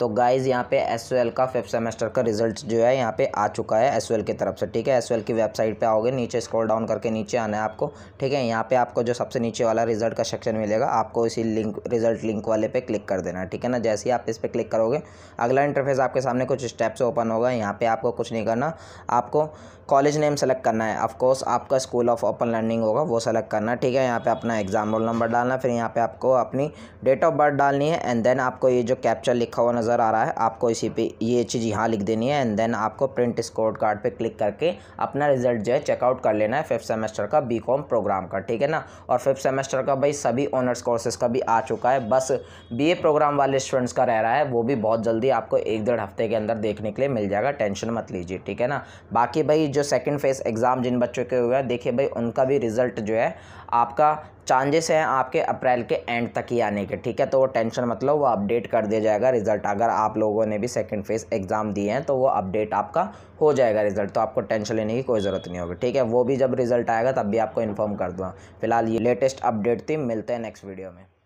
तो गाइज़ यहाँ पे एस का फिफ्थ सेमेस्टर का रिजल्ट जो है यहाँ पे आ चुका है एस की तरफ से ठीक है एस की वेबसाइट पे आओगे नीचे स्क्रॉल डाउन करके नीचे आना है आपको ठीक है यहाँ पे आपको जो सबसे नीचे वाला रिजल्ट का सेक्शन मिलेगा आपको इसी लिंक रिजल्ट लिंक वाले पे क्लिक कर देना है ठीक है ना जैसे ही आप इस पर क्लिक करोगे अगला इंटरफेस आपके सामने कुछ स्टेप्स ओपन होगा यहाँ पर आपको कुछ नहीं करना आपको कॉलेज नेम सेलेक्ट करना है ऑफकोर्स आपका स्कूल ऑफ ओपन लर्निंग होगा वो सेलेक्ट करना ठीक है यहाँ पे अपना एग्जाम रोल नंबर डालना फिर यहाँ पे आपको अपनी डेट ऑफ बर्थ डालनी है एंड देन आपको ये जो कैप्चर लिखा हुआ नजर नज़र आ रहा है आपको इसी पे ये चीज़ यहाँ लिख देनी है एंड देन आपको प्रिंट स्कोर कार्ड पे क्लिक करके अपना रिजल्ट जो है चेकआउट कर लेना है फिफ्थ सेमेस्टर का बी प्रोग्राम का ठीक है ना और फिफ्थ सेमेस्टर का भाई सभी ऑनर्स कोर्सेज का भी आ चुका है बस बी प्रोग्राम वाले स्टूडेंट्स का रह रहा है वो भी बहुत जल्दी आपको एक डेढ़ हफ्ते के अंदर देखने के लिए मिल जाएगा टेंशन मत लीजिए ठीक है ना बाकी भाई जो सेकेंड फेज़ एग्ज़ाम जिन बच्चों के हुए हैं देखिए भाई उनका भी रिज़ल्ट जो है आपका चांसेस हैं आपके अप्रैल के एंड तक ही आने के ठीक है तो वो टेंशन मतलब वो अपडेट कर दिया जाएगा रिजल्ट अगर आप लोगों ने भी सेकंड फेज़ एग्ज़ाम दिए हैं तो वो अपडेट आपका हो जाएगा रिजल्ट तो आपको टेंशन लेने की कोई ज़रूरत नहीं होगी ठीक है वो भी जब रिजल्ट आएगा तब भी आपको इन्फॉर्म कर दूँगा फिलहाल ये लेटेस्ट अपडेट थी मिलते हैं नेक्स्ट वीडियो में